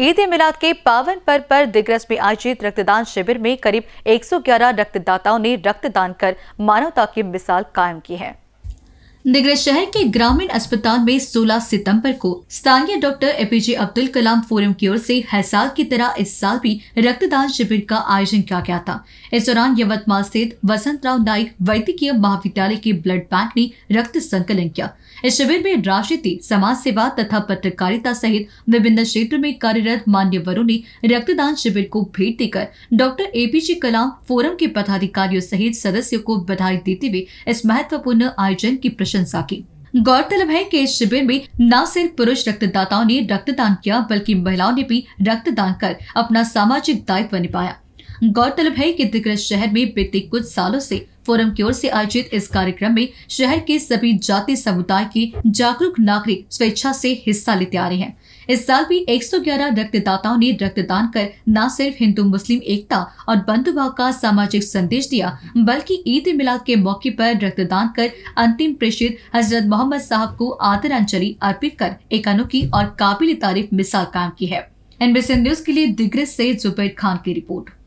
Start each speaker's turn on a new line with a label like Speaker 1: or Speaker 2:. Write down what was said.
Speaker 1: ईद मिलाद के पावन पर्व पर दिग्रस में आयोजित रक्तदान शिविर में करीब 111 रक्तदाताओं ने रक्तदान कर मानवता की मिसाल कायम की है निगरा शहर के ग्रामीण अस्पताल में 16 सितंबर को स्थानीय doctor APJ Abdul Kalam forum की ओर से हर साल की तरह इस साल भी रक्तदान शिविर का आयोजन किया गया था इस दौरान यवतमाल स्थित वसंत राव नाइक वैद्यकीय महाविद्यालय के ब्लड बैंक ने रक्त संकलन किया इस शिविर में राजनीति समाज सेवा तथा पत्रकारिता सहित विभिन्न क्षेत्र में कार्यरत मान्यवरों ने रक्तदान शिविर को भेंट देकर डॉक्टर एपीजे कलाम फोरम के पदाधिकारियों सहित सदस्यों को बधाई देते हुए इस महत्वपूर्ण आयोजन की प्रशंसा की गौरतलब है कि इस शिविर में न सिर्फ पुरुष रक्तदाताओं ने रक्तदान किया बल्कि महिलाओं ने भी रक्तदान कर अपना सामाजिक दायित्व निभाया गौरतलब है कि दिग्रज शहर में बीते कुछ सालों से फोरम की ओर से आयोजित इस कार्यक्रम में शहर के सभी जाति समुदाय के जागरूक नागरिक स्वेच्छा से हिस्सा लेते आ रहे हैं इस साल भी 111 रक्तदाताओं ने रक्तदान कर न सिर्फ हिंदू मुस्लिम एकता और बंधुभाव का सामाजिक संदेश दिया बल्कि ईद मिलाद के मौके पर रक्तदान कर अंतिम प्रेषित हजरत मोहम्मद साहब को आदरांजलि अर्पित कर एक अनोखी और काबिल तारीफ मिसाल कायम की है एनबीसी न्यूज के लिए दिग्रज से जुबैर खान की रिपोर्ट